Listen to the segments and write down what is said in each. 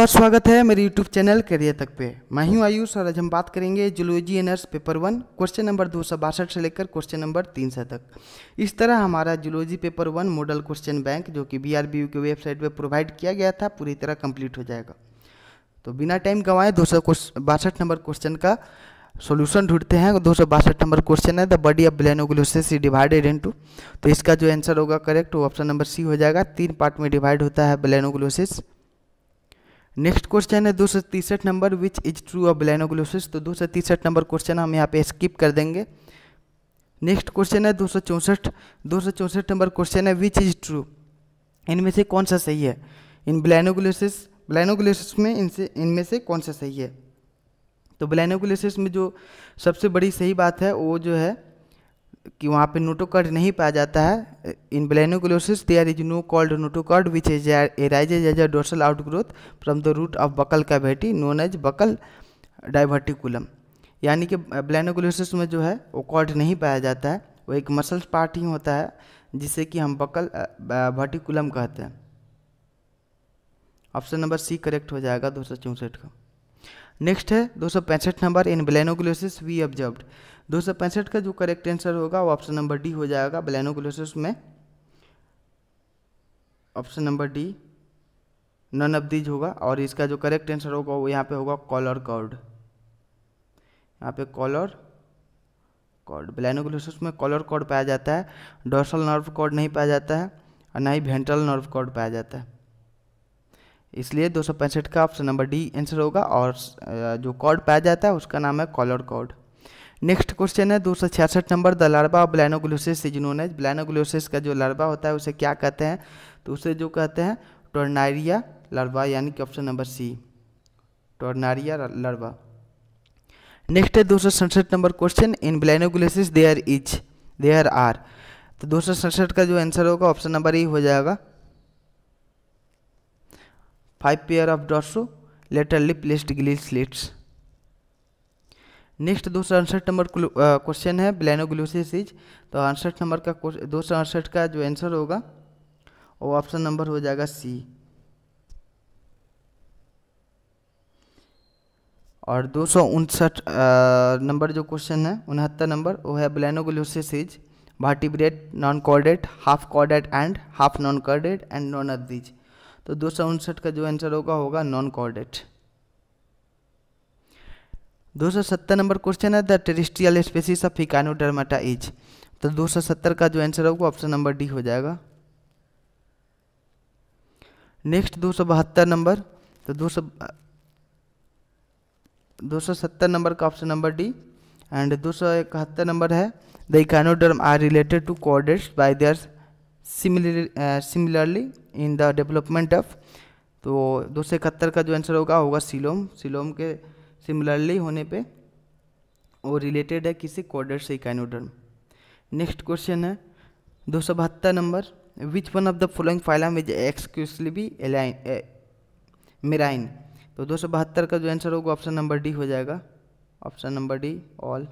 आपका स्वागत है मेरे यूट्यूब चैनल करियर तक पे मैं हूं आयुष और आज हम बात करेंगे zoology honours paper one question number दो सौ बासठ से लेकर क्वेश्चन नंबर तीन सौ तक इस तरह हमारा zoology paper one model question bank जो कि बी आर बी यू के वेबसाइट पे प्रोवाइड किया गया था पूरी तरह कंप्लीट हो जाएगा तो बिना टाइम गंवाएं दो सौ बासठ नंबर क्वेश्चन का सोल्यूशन ढूंढते हैं दो सौ बासठ नंबर क्वेश्चन है the body of balanoglossus divided in तो इसका जो आंसर होगा करेक्ट वो ऑप्शन नंबर सी हो जाएगा तीन पार्ट में डिवाइड होता है ब्लैनोग्लोसिस नेक्स्ट क्वेश्चन है दो सौ तिरसठ number which is true of balanoglossus तो दो सौ तिरसठ नंबर क्वेश्चन हम यहाँ पे स्किप कर देंगे नेक्स्ट क्वेश्चन है दो सौ चौंसठ दो सौ चौंसठ नंबर क्वेश्चन है विच इज ट्रू इनमें से कौन सा सही है इन ब्लैनोग्लोसिस ब्लैनोग्लोसिस में इनसे इनमें से कौन सा सही है तो ब्लैनोग्लोसिस में जो सबसे बड़ी सही बात है वो जो है कि वहाँ पे नोटोकॉर्ड नहीं पाया जाता है in balanoglossus there is no called notochord which is arises as a dorsal outgrowth from the root of buccal cavity known as buccal diverticulum यानी कि ब्लेनोग्लोसिस में जो है वो कॉल्ड नहीं पाया जाता है वो एक मसल्स पार्ट ही होता है जिसे कि हम बकल वर्टिकुलम कहते हैं ऑप्शन नंबर सी करेक्ट हो जाएगा दो सौ चौंसठ का नेक्स्ट है दो number in balanoglossus we observed दो का जो करेक्ट आंसर होगा वो ऑप्शन नंबर डी हो जाएगा ब्लैनोगुलोसिस में option number D none of these होगा और इसका जो करेक्ट आंसर होगा वो यहाँ पे होगा कॉलर कॉर्ड यहाँ पे कॉलर कॉर्ड ब्लैनोगुलोसिस में कॉलर कॉर्ड पाया जाता है डोर्सल नर्व कॉर्ड नहीं पाया जाता है और ना ही वेंट्रल नर्व कॉर्ड पाया जाता है इसलिए दो का ऑप्शन नंबर डी आंसर होगा और जो कॉर्ड पाया जाता है उसका नाम है कॉलर कॉर्ड नेक्स्ट क्वेश्चन है दो number the larva of balanoglossus जिन्होंने ब्लैनोग्लोसिस का जो लार्बा होता है उसे क्या कहते हैं तो उसे जो कहते हैं टोर्नारिया लार्बा यानी कि ऑप्शन नंबर सी टोर्नारिया लार्बा नेक्स्ट है दो number question in balanoglossus there is there are तो दो का जो आंसर होगा ऑप्शन नंबर ई हो जाएगा pair of of dorso laterally placed gill slits next दूसरा अड़सठ नंबर क्वेश्चन है ब्लैनोग्लोसिस इज तो अड़सठ नंबर का दो सौ अड़सठ का जो आंसर होगा वो ऑप्शन नंबर हो जाएगा सी और दो सौ उनसठ नंबर जो क्वेश्चन है उनहत्तर नंबर वो है balanoglossus is bread non chordate half chordate and half non chordate and non abridge तो दो सौ उनसठ का जो आंसर होगा होगा नॉन कॉर्डेट दो सौ सत्तर नंबर क्वेश्चन है the terrestrial species of echinodermata is तो दो सौ सत्तर का जो आंसर होगा ऑप्शन नंबर डी हो जाएगा नेक्स्ट दो सौ बहत्तर नंबर तो दो सौ दो सौ सत्तर नंबर का ऑप्शन नंबर डी एंड दो सौ इकहत्तर नंबर है the echinoderm are related to chordates by their similarly in the development of तो दो सौ इकहत्तर का जो आंसर होगा होगा सिलोम सिलोम के सिमिलरली होने पे वो रिलेटेड है किसी कॉर्डर से इकाइनोडर्म नेक्स्ट क्वेश्चन है दो सौ बहत्तर number which one of the following phylum is exclusively alien marine तो दो सौ बहत्तर का जो आंसर होगा ऑप्शन नंबर डी हो जाएगा option number D all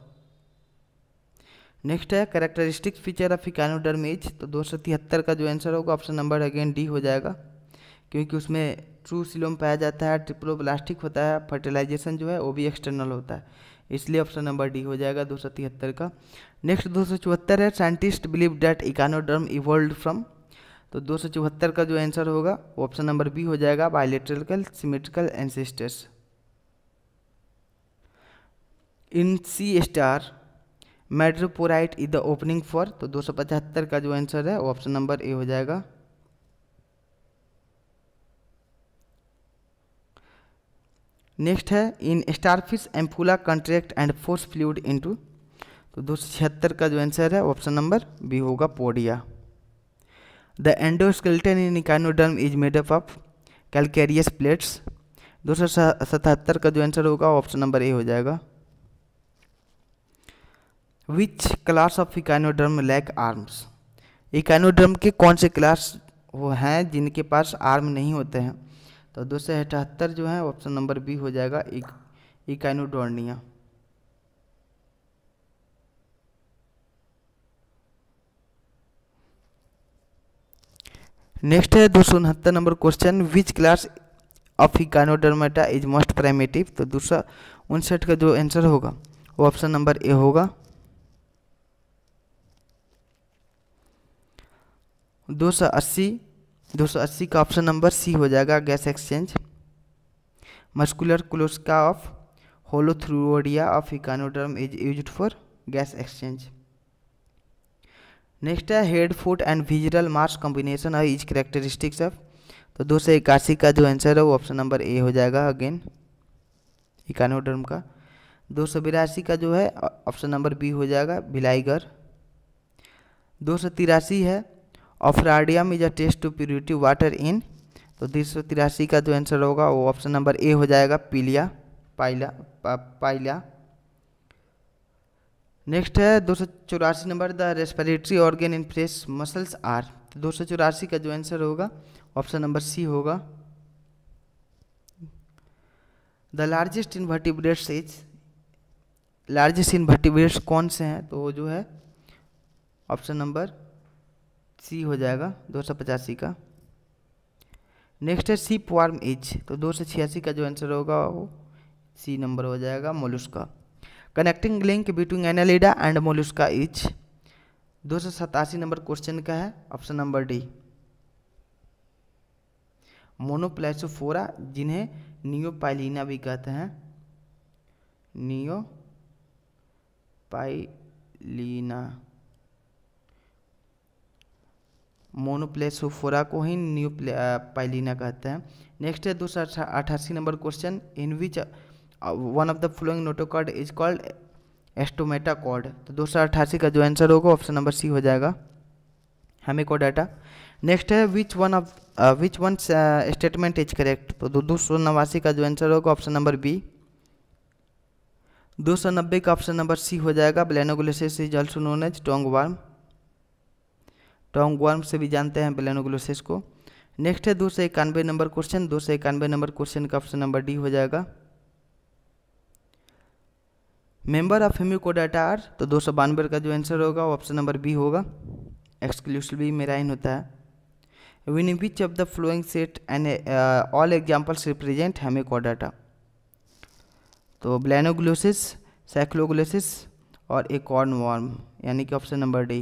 next है characteristic feature of echinoderm is तो दो सौ तिहत्तर का जो आंसर होगा ऑप्शन नंबर अगेन डी हो जाएगा क्योंकि उसमें ट्रू सिलोम पाया जाता है प्लास्टिक होता है फर्टिलाइजेशन जो है वो भी एक्सटर्नल होता है इसलिए ऑप्शन नंबर डी हो जाएगा दो सौ तिहत्तर का नेक्स्ट दो सौ चौहत्तर है scientist believe that echinoderm evolve from तो दो सौ चौहत्तर का जो आंसर होगा ऑप्शन नंबर बी हो जाएगा bilaterally symmetrical ancestors in sea star madreporite is the opening for तो दो का जो आंसर है वो ऑप्शन नंबर ए हो जाएगा नेक्स्ट है in starfish ampulla contract and force fluid into तो दो का जो आंसर है ऑप्शन नंबर बी होगा podia the endoskeleton in echinoderm is made up of calcareous plates दो का जो आंसर होगा ऑप्शन नंबर ए हो जाएगा which class of echinoderm lack arms echinoderm के कौन से क्लास वो हैं जिनके पास आर्म नहीं होते हैं तो दो सौ अठहत्तर जो है ऑप्शन नंबर बी हो जाएगा इकानोडोर्निया नेक्स्ट है दो सौ उनहत्तर number question which class of echinodermata is most primitive तो दूसरा उनसठ का जो आंसर होगा वो ऑप्शन नंबर ए होगा दो सौ अस्सी दो सौ अस्सी का ऑप्शन नंबर सी हो जाएगा gas exchange muscular cloaca of holothuroidea of echinoderm is use for gas exchange next है head foot and visceral mass combination और इज करेक्टरिस्टिक्स ऑफ तो दो सौ इक्यासी का जो आंसर है वो ऑप्शन नंबर ए हो जाएगा अगेन इकानोडर्म का दो सौ बिरासी का जो है ऑप्शन नंबर बी हो जाएगा भिलाईगर दो सौ तिरासी है osphradium is a test to purity water in तो तीन का जो आंसर होगा वो ऑप्शन नंबर ए हो जाएगा पीलिया पाइला पा, पाइला नेक्स्ट है दो number the respiratory organ in fresh mussels are तो दो का जो आंसर होगा ऑप्शन नंबर सी होगा the largest in invertebrates is largest in invertebrates कौन से हैं तो जो है ऑप्शन नंबर सी हो जाएगा दो सौ पचासी का नेक्स्ट है सी वार्म इच तो दो सौ छियासी का जो आंसर होगा वो सी नंबर हो जाएगा mollusca connecting link between annelida and mollusca each दो सौ सतासी नंबर क्वेश्चन का है ऑप्शन नंबर डी मोनोप्लेसोफोरा जिन्हें नियोपाइलिना भी कहते हैं नियो पाइलिना मोनोप्लेसोफोरा को ही न्यू पाइलिना कहते हैं नेक्स्ट है दो सौ अठासी number question in which one of the following notochord is called astomata cord तो दो सौ अट्ठासी का जो आंसर होगा ऑप्शन नंबर सी हो जाएगा हमें को डाटा नेक्स्ट है which one of which one statement is correct तो दो सौ नवासी का जो आंसर होगा ऑप्शन नंबर बी दो सौ नब्बे का ऑप्शन नंबर सी हो जाएगा balanoglossus is also known as tongue worm tongue worm से भी जानते हैं बेलेनोग्लोसिस को नेक्स्ट है दो सौ इक्यानवे नंबर क्वेश्चन दो सौ इक्यानवे नंबर क्वेश्चन का ऑप्शन नंबर डी हो जाएगा मेंबर ऑफ हेम्यूकोडाटा आर तो दो सौ बानवे का जो आंसर होगा वो ऑप्शन नंबर बी होगा एक्सक्लूसिवली इन होता है win which of the following set and all examples represent hemichordata तो ब्लैनोग्लोसिस साइक्लोग्लोसिस और एक कॉर्न वार्म यानी कि option number D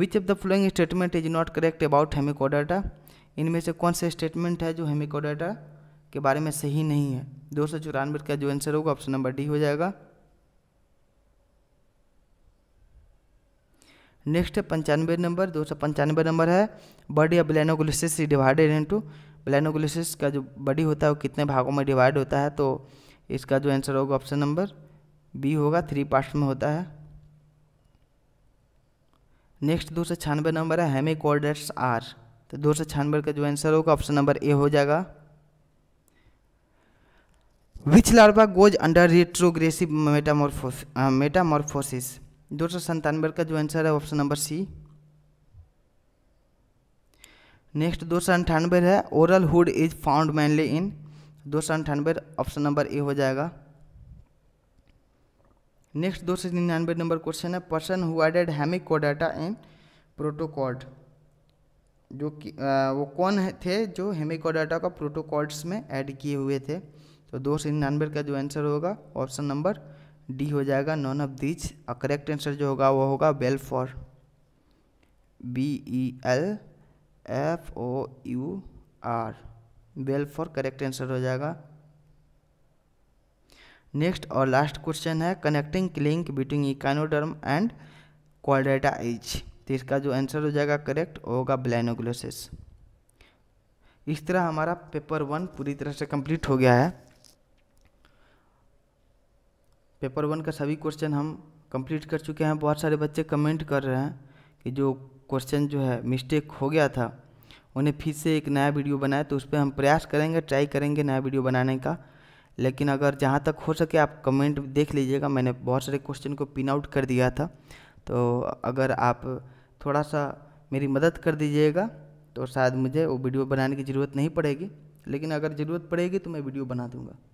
which of the following statement is not correct about hemichordata इनमें से कौन सा स्टेटमेंट है जो हेमिकोडाटा के बारे में सही नहीं है दो सौ चौरानवे का जो आंसर होगा ऑप्शन नंबर डी हो जाएगा नेक्स्ट है पंचानवे नंबर दो सौ पंचानवे नंबर है body of balanoglossus divided into balanoglossus का जो बॉडी होता है वो कितने भागों में डिवाइड होता है तो इसका जो आंसर होगा ऑप्शन नंबर बी होगा थ्री पार्ट्स में होता है नेक्स्ट दो सौ छियानबे नंबर है हेमी आर तो दो सौ छियानवे का जो आंसर होगा ऑप्शन नंबर ए हो जाएगा which larva goes under retrogressive metamorphosis metamorphosis दो सौ संतानवे का जो आंसर है ऑप्शन नंबर सी नेक्स्ट दो सौ अंठानवे है oral hood is found mainly in दो सौ अंठानवे ऑप्शन नंबर ए हो जाएगा नेक्स्ट दो सौ निन्यानवे नंबर क्वेश्चन है person who added hemichordata in protochordata जो कि वो कौन थे जो हेमिक कोडाटा का प्रोटोकॉल्स में ऐड किए हुए थे तो दो सौ निन्यानवे का जो आंसर होगा ऑप्शन नंबर डी हो जाएगा नॉन ऑफ दीज और करेक्ट आंसर जो होगा वो होगा Balfour B E L F O U R Balfour correct answer हो जाएगा नेक्स्ट और लास्ट क्वेश्चन है connecting link between echinoderm and chordata is तो इसका जो आंसर हो जाएगा करेक्ट होगा ब्लैनोग्लोसिस इस तरह हमारा पेपर वन पूरी तरह से कंप्लीट हो गया है पेपर वन का सभी क्वेश्चन हम कंप्लीट कर चुके हैं बहुत सारे बच्चे कमेंट कर रहे हैं कि जो क्वेश्चन जो है मिस्टेक हो गया था उन्हें फिर से एक नया वीडियो बनाए तो उस पर हम प्रयास करेंगे ट्राई करेंगे नया वीडियो बनाने का लेकिन अगर जहाँ तक हो सके आप कमेंट देख लीजिएगा मैंने बहुत सारे क्वेश्चन को पिन आउट कर दिया था तो अगर आप थोड़ा सा मेरी मदद कर दीजिएगा तो शायद मुझे वो वीडियो बनाने की ज़रूरत नहीं पड़ेगी लेकिन अगर ज़रूरत पड़ेगी तो मैं वीडियो बना दूँगा